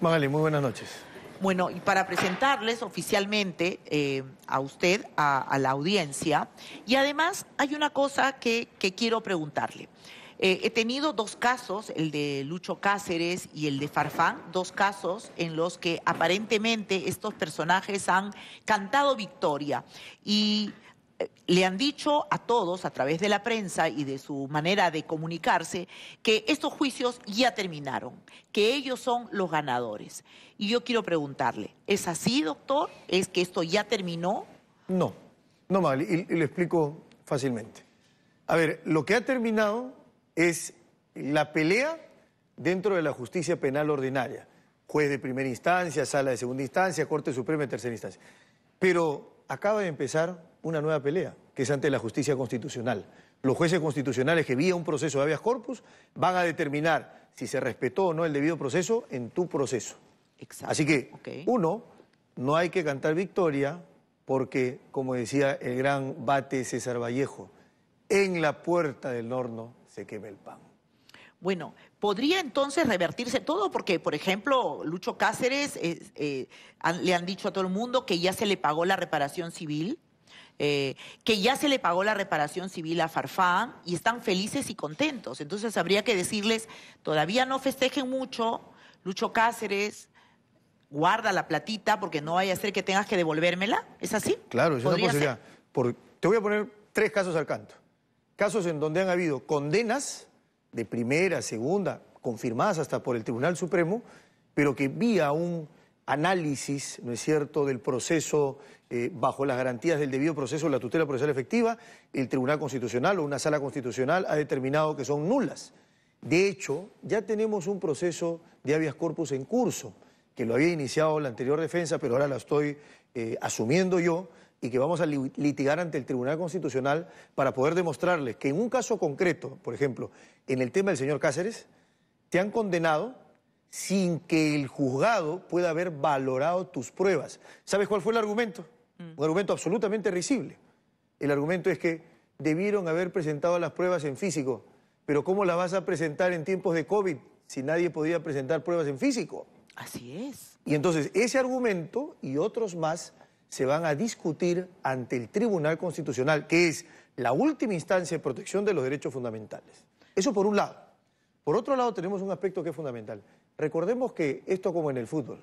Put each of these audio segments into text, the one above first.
Magali, muy buenas noches. Bueno, y para presentarles oficialmente eh, a usted, a, la audiencia, y además hay una cosa que, quiero preguntarle. Eh, he tenido dos casos, el de Lucho Cáceres y el de Farfán, dos casos en los que aparentemente estos personajes han cantado victoria. Y le han dicho a todos a través de la prensa y de su manera de comunicarse que estos juicios ya terminaron, que ellos son los ganadores. Y yo quiero preguntarle, ¿es así, doctor? ¿Es que esto ya terminó? No, no, mal, y, lo explico fácilmente. A ver, lo que ha terminado es la pelea dentro de la justicia penal ordinaria, juez de primera instancia, sala de segunda instancia, Corte Suprema de tercera instancia. Pero acaba de empezar una nueva pelea, que es ante la justicia constitucional. Los jueces constitucionales que vía un proceso de habeas corpus van a determinar si se respetó o no el debido proceso en tu proceso. Así que, uno, no hay que cantar victoria porque, como decía el gran bate César Vallejo, en la puerta del horno se quema el pan. Bueno, ¿podría entonces revertirse todo? Porque, por ejemplo, Lucho Cáceres eh, le han dicho a todo el mundo que ya se le pagó la reparación civil. Eh, que ya se le pagó la reparación civil a Farfán y están felices y contentos. Entonces habría que decirles, todavía no festejen mucho, Lucho Cáceres, guarda la platita porque no vaya a ser que tengas que devolvérmela. ¿Es así? Claro, es una posibilidad. te voy a poner tres casos al canto. Casos en donde han habido condenas de primera, segunda, confirmadas hasta por el Tribunal Supremo, pero que vía un análisis, ¿no es cierto?, del proceso eh, bajo las garantías del debido proceso de la tutela procesal efectiva, el Tribunal Constitucional o una sala constitucional ha determinado que son nulas. De hecho, ya tenemos un proceso de habeas corpus en curso, que lo había iniciado la anterior defensa, pero ahora la estoy eh, asumiendo yo, y que vamos a litigar ante el Tribunal Constitucional para poder demostrarles que en un caso concreto, por ejemplo, en el tema del señor Cáceres, te han condenado sin que el juzgado pueda haber valorado tus pruebas. ¿Sabes cuál fue el argumento? Mm. Un argumento absolutamente risible. El argumento es que debieron haber presentado las pruebas en físico, pero ¿cómo las vas a presentar en tiempos de COVID si nadie podía presentar pruebas en físico? Así es. Y entonces ese argumento y otros más se van a discutir ante el Tribunal Constitucional, que es la última instancia de protección de los derechos fundamentales. Eso por un lado. Por otro lado tenemos un aspecto que es fundamental. Recordemos que esto como en el fútbol.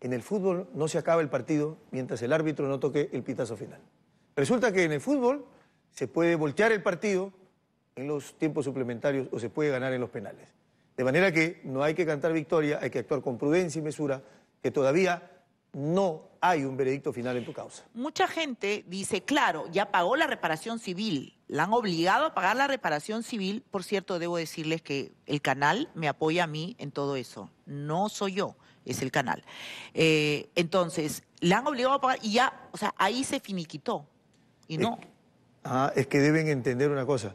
En el fútbol no se acaba el partido mientras el árbitro no toque el pitazo final. Resulta que en el fútbol se puede voltear el partido en los tiempos suplementarios o se puede ganar en los penales. De manera que no hay que cantar victoria, hay que actuar con prudencia y mesura, que todavía no hay un veredicto final en tu causa. Mucha gente dice, claro, ya pagó la reparación civil, la han obligado a pagar la reparación civil. Por cierto, debo decirles que el canal me apoya a mí en todo eso. No soy yo, es el canal. Eh, entonces, la han obligado a pagar y ya, o sea, ahí se finiquitó. Y no. ah, es que deben entender una cosa.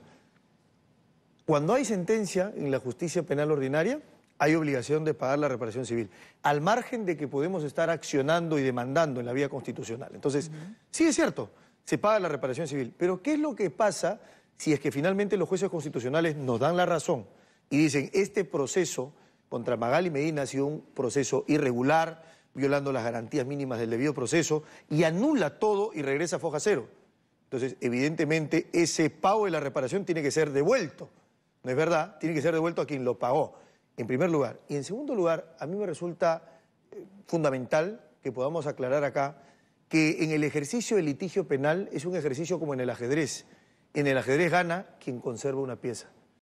Cuando hay sentencia en la justicia penal ordinaria, hay obligación de pagar la reparación civil, al margen de que podemos estar accionando y demandando en la vía constitucional. Entonces, sí es cierto, se paga la reparación civil, pero ¿qué es lo que pasa si es que finalmente los jueces constitucionales nos dan la razón y dicen, este proceso contra Magal y Medina ha sido un proceso irregular, violando las garantías mínimas del debido proceso, y anula todo y regresa a foja cero? Entonces, evidentemente, ese pago de la reparación tiene que ser devuelto. No es verdad, tiene que ser devuelto a quien lo pagó en primer lugar. Y en segundo lugar, a mí me resulta eh, fundamental que podamos aclarar acá que en el ejercicio de litigio penal es un ejercicio como en el ajedrez. En el ajedrez gana quien conserva una pieza.